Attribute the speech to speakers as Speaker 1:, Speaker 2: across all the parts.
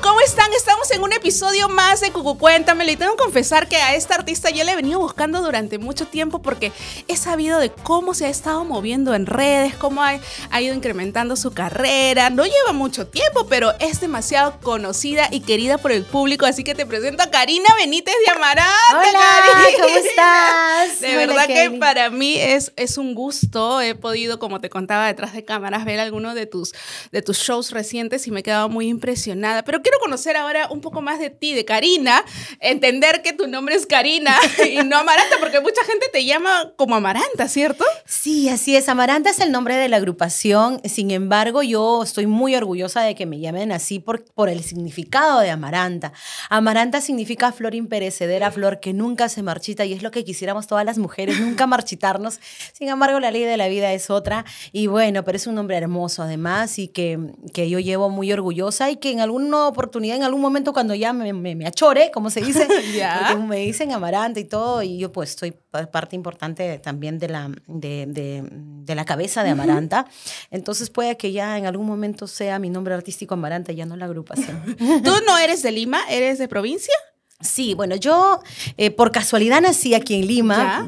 Speaker 1: ¿cómo están? Estamos en un episodio más de Cucu Cuéntamelo y tengo que confesar que a esta artista yo la he venido buscando durante mucho tiempo porque he sabido de cómo se ha estado moviendo en redes, cómo ha, ido incrementando su carrera. No lleva mucho tiempo, pero es demasiado conocida y querida por el público, así que te presento a Karina Benítez de Amaral. Hola, ¿cómo estás? De verdad que para mí es, es un gusto. He podido, como te contaba detrás de cámaras, ver algunos de tus, de tus shows recientes y me he quedado muy impresionada. Pero quiero conocer ahora un poco más de ti, de Karina, entender que tu nombre es Karina
Speaker 2: y no Amaranta, porque mucha gente te llama como Amaranta, ¿cierto? Sí, así es. Amaranta es el nombre de la agrupación. Sin embargo, yo estoy muy orgullosa de que me llamen así por, el significado de Amaranta. Amaranta significa flor imperecedera, flor que nunca se marchita y es lo que quisiéramos todas las mujeres, nunca marchitarnos. Sin embargo, la ley de la vida es otra y bueno, pero es un nombre hermoso además y que, que yo llevo muy orgullosa y que en algún no oportunidad en algún momento cuando ya me, achore, como se dice, me dicen Amaranta y todo, y yo pues estoy parte importante también de la, de, la cabeza de Amaranta, entonces puede que ya en algún momento sea mi nombre artístico Amaranta, ya no la agrupación. ¿Tú no eres de Lima? ¿Eres de provincia? Sí, bueno, yo eh, por casualidad nací aquí en Lima.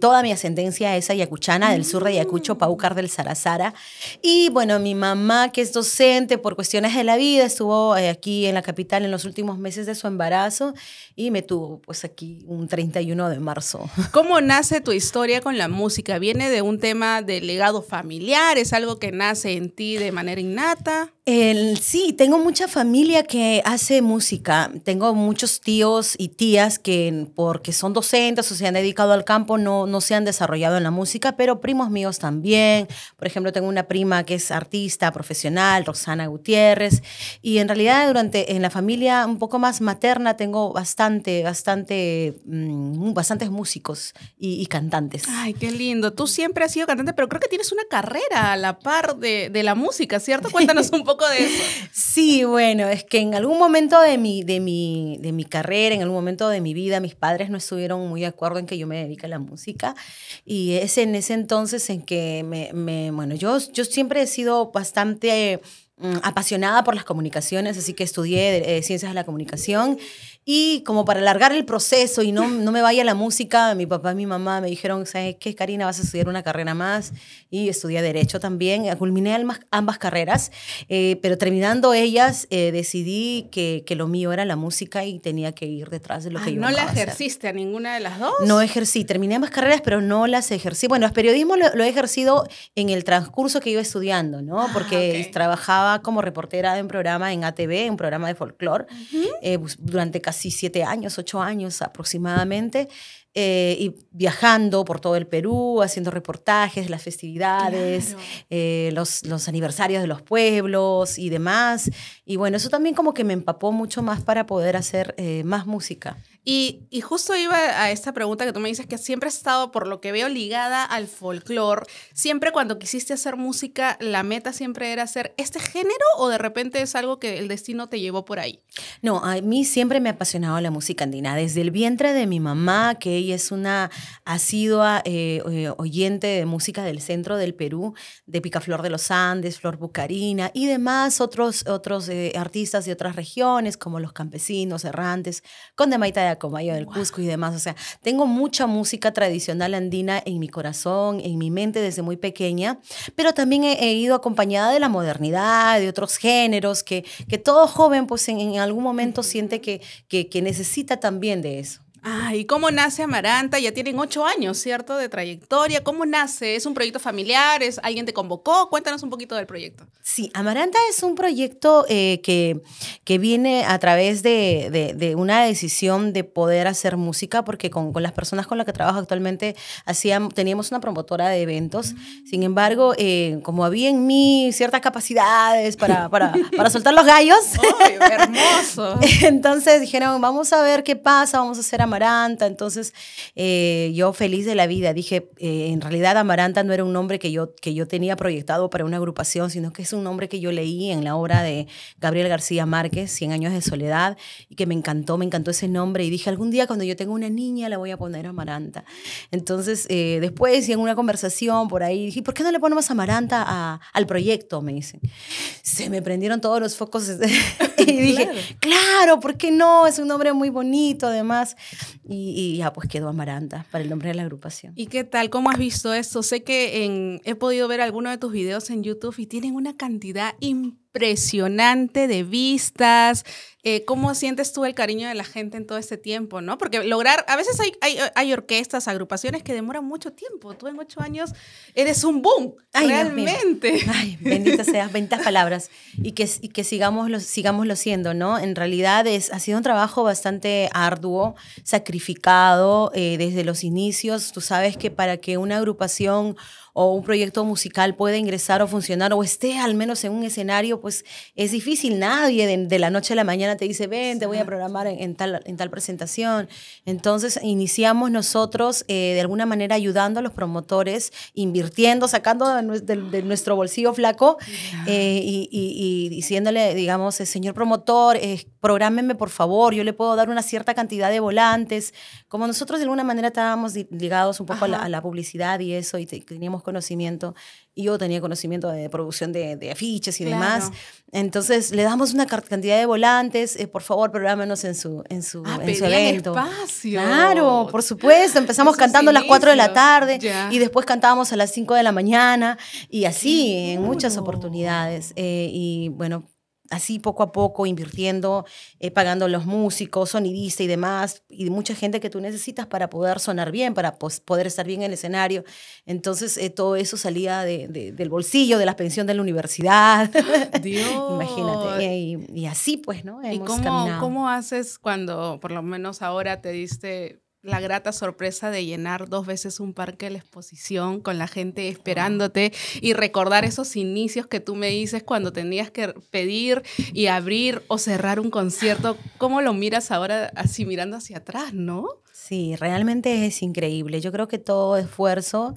Speaker 2: toda mi ascendencia es ayacuchana, del sur de mm. Ayacucho, Paucar del Sarasara. Y bueno, mi mamá, que es docente por cuestiones de la vida, estuvo eh, aquí en la capital en los últimos meses de su embarazo y me tuvo pues aquí un 31 de marzo. ¿Cómo nace tu historia con la música? ¿Viene de un tema de legado
Speaker 1: familiar? ¿Es algo que nace en ti de manera innata?
Speaker 2: sí, tengo mucha familia que hace música. Tengo muchos tíos y tías que porque son docentes o se han dedicado al campo no, no se han desarrollado en la música, pero primos míos también. Por ejemplo, tengo una prima que es artista profesional, Rosana Gutiérrez. Y en realidad durante en la familia un poco más materna tengo bastante, bastante, mm, bastantes músicos y, cantantes. Ay,
Speaker 1: qué lindo. Tú siempre has sido cantante, pero creo que tienes una carrera a la par de la música, ¿cierto? Cuéntanos un poco de
Speaker 2: Sí, bueno, es que en algún momento de mi, de, mi, de mi carrera, en algún momento de mi vida, mis padres no estuvieron muy de acuerdo en que yo me dedique a la música. Y es en ese entonces en que me, bueno, yo, yo siempre he sido bastante mm, apasionada por las comunicaciones, así que estudié eh, ciencias de la comunicación y como para alargar el proceso y no, no me vaya la música, mi papá y mi mamá me dijeron, ¿sabes qué, Karina? Vas a estudiar una carrera más. Y estudié Derecho también. Culminé ambas, carreras, eh, pero terminando ellas eh, decidí que, lo mío era la música y tenía que ir detrás de lo ah, que yo ¿No la ejerciste
Speaker 1: a, ninguna de las dos? No
Speaker 2: ejercí. Terminé ambas carreras, pero no las ejercí. Bueno, el periodismo lo, he ejercido en el transcurso que iba estudiando, ¿no? Ah, Porque trabajaba como reportera en un programa en ATV, un programa de folclore, eh, durante -huh. durante casi siete años, ocho años aproximadamente, eh, y viajando por todo el Perú, haciendo reportajes, las festividades, eh, los, aniversarios de los pueblos y demás. Y bueno, eso también como que me empapó mucho más para poder hacer eh, más música.
Speaker 1: Y, justo iba a esta pregunta que tú me dices, que siempre has estado, por lo que veo, ligada al folclore. Siempre cuando quisiste hacer música, la meta siempre era hacer este género o de repente es algo que el destino te llevó por ahí?
Speaker 2: No, a mí siempre me ha apasionado la música andina. Desde el vientre de mi mamá, que ella es una asidua eh, eh, oyente de música del centro del Perú, de Picaflor de los Andes, Flor Bucarina y demás otros, otros eh, artistas de otras regiones, como los campesinos errantes, con Demaita de como del Cusco y demás. O sea, tengo mucha música tradicional andina en mi corazón, en mi mente desde muy pequeña, pero también he, ido acompañada de la modernidad, de otros géneros, que, que todo joven pues en, algún momento siente que, que necesita también de eso. Ay, ah, ¿cómo
Speaker 1: nace Amaranta? Ya tienen ocho años, ¿cierto? De trayectoria. ¿Cómo nace? ¿Es un proyecto
Speaker 2: familiar? ¿Es,
Speaker 1: ¿Alguien te convocó? Cuéntanos un poquito del proyecto.
Speaker 2: Sí, Amaranta es un proyecto eh, que, que viene a través de, una decisión de poder hacer música, porque con, las personas con las que trabajo actualmente hacían teníamos una promotora de eventos. Sin embargo, eh, como había en mí ciertas capacidades para, soltar los gallos. hermoso. entonces dijeron, vamos a ver qué pasa, vamos a hacer Amaranta Amaranta. Entonces, eh, yo feliz de la vida. Dije, eh, en realidad Amaranta no era un nombre que yo, que yo tenía proyectado para una agrupación, sino que es un nombre que yo leí en la obra de Gabriel García Márquez, Cien años de soledad, y que me encantó, me encantó ese nombre. Y dije, algún día cuando yo tenga una niña la voy a poner Amaranta. Entonces, eh, después, y en una conversación por ahí, dije, ¿por qué no le ponemos Amaranta al proyecto? Me dicen. Se me prendieron todos los focos y dije, claro. claro, ¿por qué no? Es un nombre muy bonito, además y, ya pues quedó Amaranta para el nombre de la agrupación.
Speaker 1: ¿Y qué tal? ¿Cómo has visto esto? Sé que he podido ver algunos de tus videos en YouTube y tienen una cantidad impresionante de vistas. Eh, ¿Cómo sientes tú el cariño de la gente en todo este tiempo, no? Porque lograr, a veces hay, hay, orquestas, agrupaciones que demoran mucho tiempo. Tú en ocho años eres un boom, Ay, realmente.
Speaker 2: Ay, benditas seas, benditas palabras. Y que, y que sigamos, lo, sigamos siendo, ¿no? En realidad es, ha sido un trabajo bastante arduo, sacrificado eh, desde los inicios. Tú sabes que para que una agrupación o un proyecto musical puede ingresar o funcionar o esté al menos en un escenario, pues es difícil. Nadie de, la noche a la mañana te dice, ven, te voy a programar en, tal, en tal presentación. Entonces iniciamos nosotros eh, de alguna manera ayudando a los promotores, invirtiendo, sacando de, nuestro bolsillo flaco eh, y, diciéndole, digamos, eh, señor promotor, eh, prográmenme por favor, yo le puedo dar una cierta cantidad de volantes. Como nosotros de alguna manera estábamos ligados un poco a la, a la, publicidad y eso y teníamos conocimiento, y yo tenía conocimiento de producción de, afiches y demás. Entonces le damos una cantidad de volantes, eh, por favor, programenos en su, en su, ah, en evento.
Speaker 1: Claro,
Speaker 2: por supuesto. Empezamos cantando a las 4 de la tarde y después cantábamos a las 5 de la mañana y así en muchas oportunidades. Eh, y bueno, así poco a poco, invirtiendo, eh, pagando los músicos, sonidistas y demás, y mucha gente que tú necesitas para poder sonar bien, para poder estar bien en el escenario. Entonces, eh, todo eso salía del bolsillo, de la pensión de la universidad. Dios. Imagínate. Y, así, pues, ¿no? Hemos ¿Y cómo, cómo
Speaker 1: haces cuando, por lo menos ahora, te diste la grata sorpresa de llenar dos veces un parque de la exposición con la gente esperándote y recordar esos inicios que tú me dices cuando tenías que pedir y abrir o cerrar un concierto. ¿Cómo lo miras ahora así mirando hacia atrás, no?
Speaker 2: Sí, realmente es increíble. Yo creo que todo esfuerzo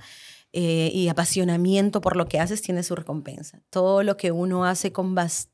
Speaker 2: eh, y apasionamiento por lo que haces tiene su recompensa. Todo lo que uno hace con bastante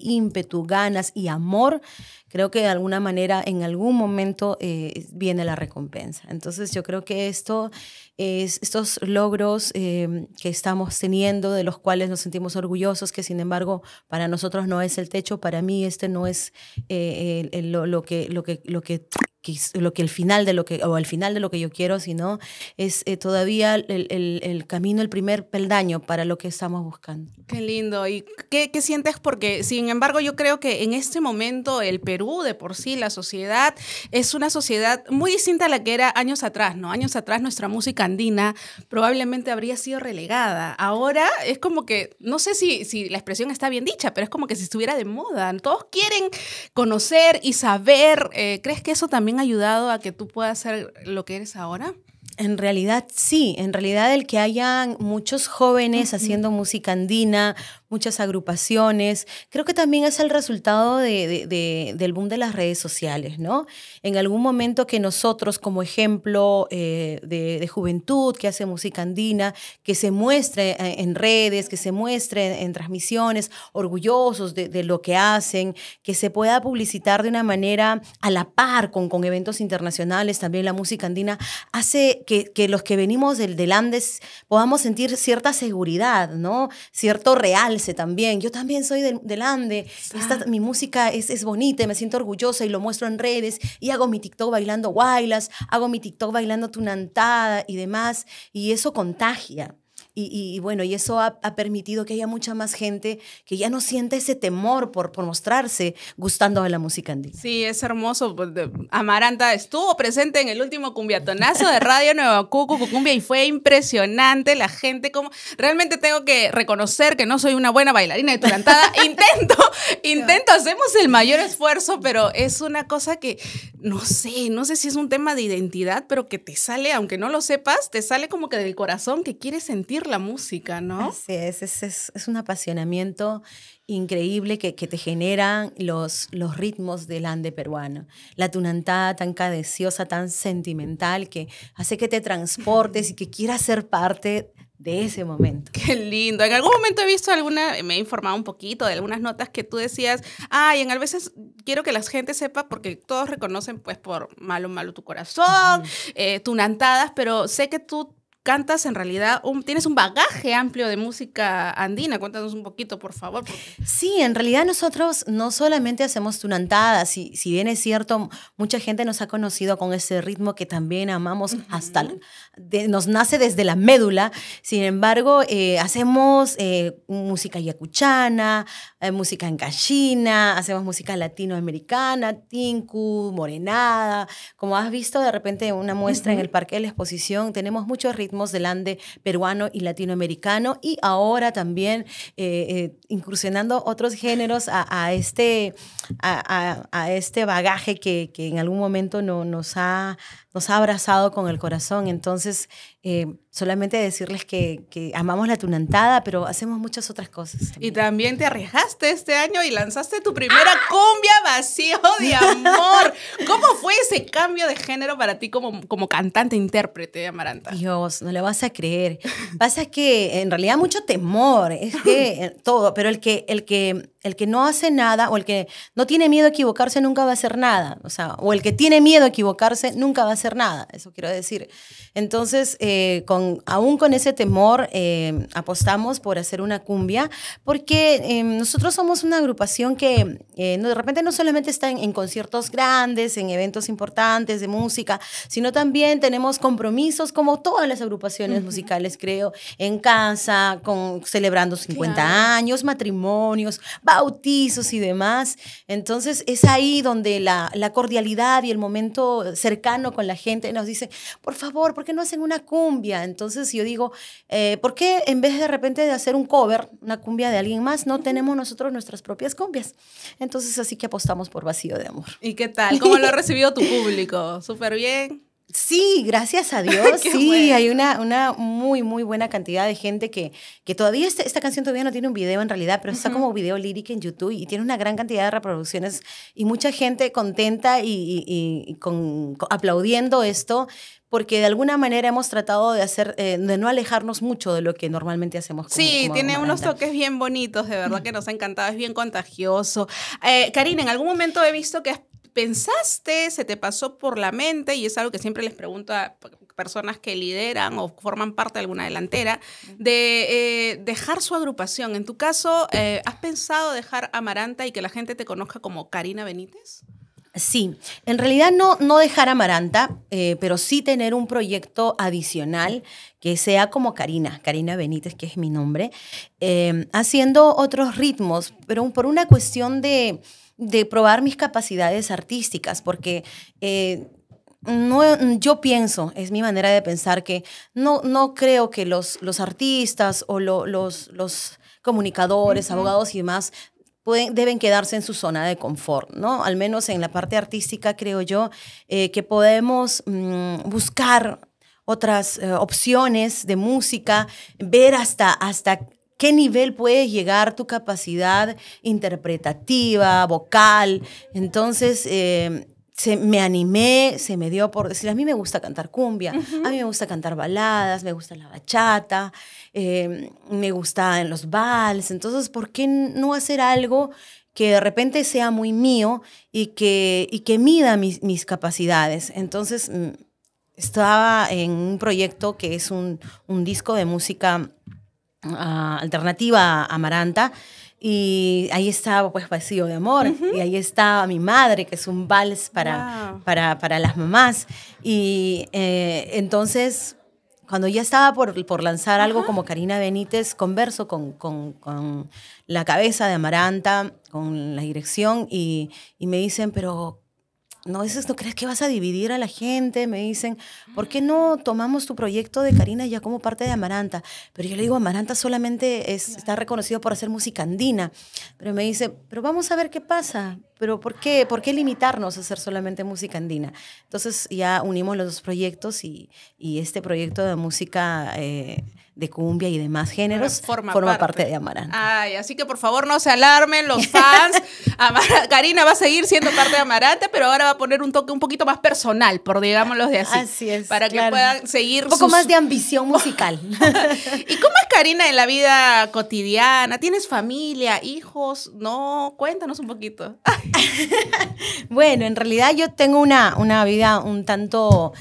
Speaker 2: ímpetu, ganas y amor, creo que de alguna manera en algún momento eh, viene la recompensa. Entonces yo creo que esto es, estos logros em, que estamos teniendo, de los cuales nos sentimos orgullosos, que sin embargo para nosotros no es el techo, para mí este no es eh, lo, que, lo, que, lo que que lo que el final de lo que o al final de lo que yo quiero sino es eh, todavía el, el, camino el primer peldaño para lo que estamos buscando
Speaker 1: qué lindo y qué, qué, sientes porque sin embargo yo creo que en este momento el Perú de por sí la sociedad es una sociedad muy distinta a la que era años atrás no años atrás nuestra música andina probablemente habría sido relegada ahora es como que no sé si si la expresión está bien dicha pero es como que si estuviera de moda todos quieren conocer y saber eh, crees que eso también ayudado a que tú puedas ser
Speaker 2: lo que eres ahora? En realidad sí, en realidad el que hayan muchos jóvenes haciendo música andina, muchas agrupaciones. Creo que también es el resultado del boom de las redes sociales, ¿no? En algún momento que nosotros, como ejemplo eh, de, juventud que hace música andina, que se muestre eh, en redes, que se muestre en, transmisiones, orgullosos de, lo que hacen, que se pueda publicitar de una manera a la par con, con eventos internacionales, también la música andina, hace que, los que venimos del, del Andes podamos sentir cierta seguridad, ¿no? Cierto real también. Yo también soy del, del Ande, mi música es, es bonita, me siento orgullosa y lo muestro en redes y hago mi TikTok bailando guaylas, hago mi TikTok bailando tunantada y demás y eso contagia. Y, bueno, y eso ha, permitido que haya mucha más gente que ya no sienta ese temor por, por mostrarse gustando de la música andina.
Speaker 1: Sí, es hermoso. Pues, Amaranta estuvo presente en el último cumbiatonazo de Radio Nueva Cucu, Cucumbia, y fue impresionante la gente. como Realmente tengo que reconocer que no soy una buena bailarina de turantada. intento, intento, hacemos el mayor esfuerzo, pero es una cosa que no sé, no sé si es un tema de identidad, pero que te sale, aunque no lo sepas, te sale como que del corazón que quieres sentir la música, ¿no? Sí,
Speaker 2: es, un apasionamiento increíble que, te generan los, los ritmos del ande peruano. La tunantada tan cadenciosa, tan sentimental, que hace que te transportes y que quieras ser parte de ese momento. Qué
Speaker 1: lindo. En algún momento he visto alguna, me he informado un poquito de algunas notas que tú decías, ay, en en veces quiero que la gente sepa, porque todos reconocen pues por malo, malo tu corazón, eh, tunantadas, pero sé que tú cantas en realidad, tienes un bagaje amplio de
Speaker 2: música andina. Cuéntanos un poquito, por favor. Sí, en realidad nosotros no solamente hacemos tunantadas, si, si bien es cierto, mucha gente nos ha conocido con ese ritmo que también amamos hasta, nos nace desde la médula. Sin embargo, eh, hacemos eh, música yacuchana, eh, música en hacemos música latinoamericana, tinku, morenada. Como has visto, de repente una muestra en el parque de la exposición, tenemos muchos ritmos del ande peruano y latinoamericano y ahora también eh, eh, incursionando otros géneros a, este, a, este bagaje que, que en algún momento no, nos ha nos ha abrazado con el corazón. Entonces, eh, solamente decirles que, amamos la tunantada, pero hacemos muchas otras cosas. Y también te arriesgaste este año y lanzaste tu primera
Speaker 1: cumbia vacío de amor. ¿Cómo fue ese cambio de género para ti como, como
Speaker 2: cantante, intérprete, Amaranta? Dios, no le vas a creer. Pasa que en realidad mucho temor, es que eh, todo, pero el que, el que, el que no hace nada o el que no tiene miedo a equivocarse nunca va a hacer nada. O sea, o el que tiene miedo a equivocarse nunca va a hacer nada, eso quiero decir. Entonces, eh, con, aún con ese temor, eh, apostamos por hacer una cumbia, porque em, nosotros somos una agrupación que eh, no, de repente no solamente está en, conciertos grandes, en eventos importantes de música, sino también tenemos compromisos como todas las agrupaciones musicales, creo, en casa, con, celebrando 50 años, matrimonios, bautizos y demás. Entonces, es ahí donde la, la cordialidad y el momento cercano con la la gente nos dice, por favor, ¿por qué no hacen una cumbia? Entonces yo digo, eh, ¿por qué en vez de repente de hacer un cover, una cumbia de alguien más, no tenemos nosotros nuestras propias cumbias? Entonces así que apostamos por vacío de amor.
Speaker 1: ¿Y qué tal? ¿Cómo lo ha recibido tu público? ¿Súper bien?
Speaker 2: Sí, gracias a Dios. sí, hay una, una muy, muy buena cantidad de gente que, que todavía, este, esta canción todavía no tiene un video en realidad, pero está como video lírica en YouTube y tiene una gran cantidad de reproducciones y mucha gente contenta y, y, con, aplaudiendo esto, porque de alguna manera hemos tratado de hacer eh, de no alejarnos mucho de lo que normalmente hacemos. sí, tiene unos toques
Speaker 1: bien bonitos, de verdad que nos ha encantado, es bien contagioso. Eh, Karina, en algún momento he visto que has pensaste, se te pasó por la mente, y es algo que siempre les pregunto a personas que lideran o forman parte de alguna delantera, de eh, dejar su agrupación. En tu caso, eh, ¿has pensado dejar Amaranta y que la gente te conozca como
Speaker 2: Karina Benítez? Sí, en realidad no, no dejar Amaranta, eh, pero sí tener un proyecto adicional que sea como Karina, Karina Benítez, que es mi nombre, haciendo otros ritmos, pero por una cuestión de, de probar mis capacidades artísticas, porque eh, no, yo pienso, es mi manera de pensar, que no, no creo que los, los artistas o los, los comunicadores, abogados y demás Pueden, deben quedarse en su zona de confort, ¿no? Al menos en la parte artística creo yo eh, que podemos mm, buscar otras eh, opciones de música, ver hasta, hasta qué nivel puede llegar tu capacidad interpretativa, vocal. Entonces, em, se, me animé, se me dio por decir, a mí me gusta cantar cumbia, a mí me gusta cantar baladas, me gusta la bachata, em, me gusta en los vals, entonces, ¿por qué no hacer algo que de repente sea muy mío y que, y que mida mis, capacidades? Entonces, mm, estaba en un proyecto que es un, un disco de música Ah, alternativa a Amaranta. Y ahí estaba pues vacío de amor. Y ahí estaba mi madre, que es un vals para, para, las mamás. Y eh, entonces, cuando ya estaba por, lanzar algo como Karina Benítez, converso con, la cabeza de Amaranta, con la dirección, y me dicen, pero no, es ¿no crees que vas a dividir a la gente? Me dicen, ¿por qué no tomamos tu proyecto de Karina ya como parte de Amaranta? Pero yo le digo, Amaranta solamente es, está reconocido por hacer música andina. Pero me dice, pero vamos a ver qué pasa. Pero ¿por qué, ¿por qué limitarnos a hacer solamente música andina? Entonces ya unimos los dos proyectos y, este proyecto de música... Eh, de cumbia y demás géneros forma, parte. de Amaranta.
Speaker 1: Ay, así que por favor no se alarmen los fans. Karina va a seguir siendo parte de Amarante, pero ahora va a poner un toque un poquito más personal, por digámoslo de así. Así es. Para que puedan seguir. Un poco más de
Speaker 2: ambición musical. ¿Y
Speaker 1: cómo es Karina en la vida cotidiana? ¿Tienes
Speaker 2: familia,
Speaker 1: hijos? No, cuéntanos un poquito.
Speaker 2: bueno, en realidad yo tengo una, una vida un tanto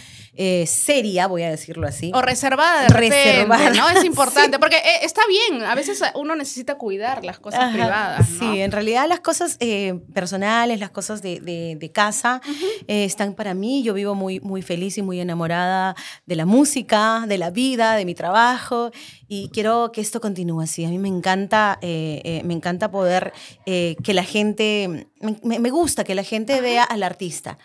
Speaker 2: eh, seria, voy a decirlo así. O reservada. reservada. ¿no? Es importante, porque eh, está bien,
Speaker 1: a veces uno necesita cuidar las cosas privadas. Sí,
Speaker 2: en realidad las cosas eh, personales, las cosas de, casa están para mí. Yo vivo muy, muy feliz y muy enamorada de la música, de la vida, de mi trabajo y quiero que esto continúe así. A mí me encanta, me encanta poder que la gente, me, gusta que la gente vea al artista.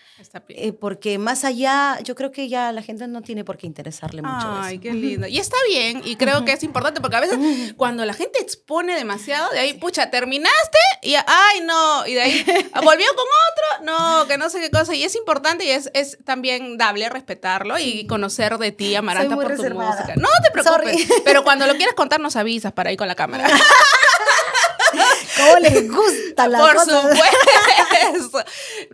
Speaker 2: porque más allá, yo creo que ya la gente no tiene por qué interesarle mucho. Ay, qué lindo. Y está
Speaker 1: bien, y creo que es importante porque a veces cuando la gente expone demasiado, de ahí, pucha, terminaste y, ay, no, y de ahí volvió con otro, no, que no sé qué cosa. Y es importante y es, es también dable respetarlo y conocer de ti, Amaranta, por tu música. No te preocupes, pero cuando lo quieras contar nos avisas para ir con la cámara. ¿Cómo les gusta la Por supuesto.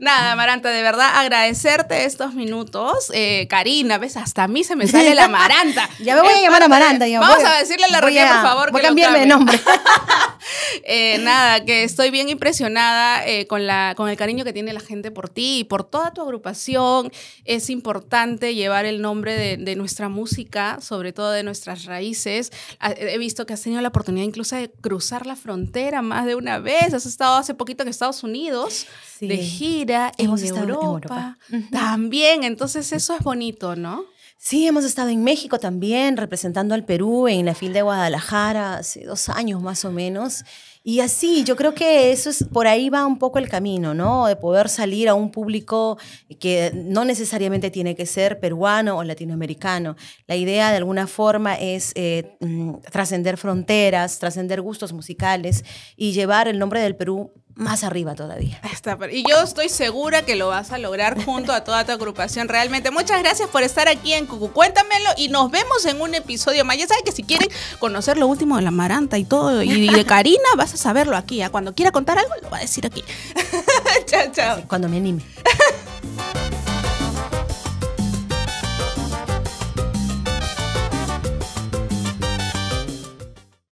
Speaker 1: Nada, Amaranta de verdad agradecerte estos minutos. Eh, Karina, ves, hasta a mí se me sale la Amaranta ya me voy a llamar Amaranta Vamos a decirle la regla por favor. Voy a cambiarme de nombre. Eh, nada, que estoy bien impresionada eh, con, la, con el cariño que tiene la gente por ti y por toda tu agrupación. Es importante llevar el nombre de nuestra música, sobre todo de nuestras raíces. Ah, he visto que has tenido la oportunidad incluso de cruzar la frontera más de una vez. Has estado hace poquito en Estados Unidos
Speaker 2: de gira hemos estado en Europa. también. Entonces eso es bonito, ¿no? Sí, hemos estado en México también, representando al Perú en la fil de Guadalajara hace dos años más o menos. Y así, yo creo que eso es, por ahí va un poco el camino, ¿no? De poder salir a un público que no necesariamente tiene que ser peruano o latinoamericano. La idea de alguna forma es eh, mm, trascender fronteras, trascender gustos musicales y llevar el nombre del Perú más arriba todavía.
Speaker 1: y yo estoy segura que lo vas a lograr junto a toda tu agrupación. Realmente, muchas gracias por estar aquí en Cucu. Cuéntamelo y nos vemos en un episodio más. Ya saben que si quieren conocer lo último de la Maranta y todo, y, de Karina, vas a saberlo aquí. Cuando quiera contar algo, lo va a decir aquí.
Speaker 2: chao, chao. Cuando me anime.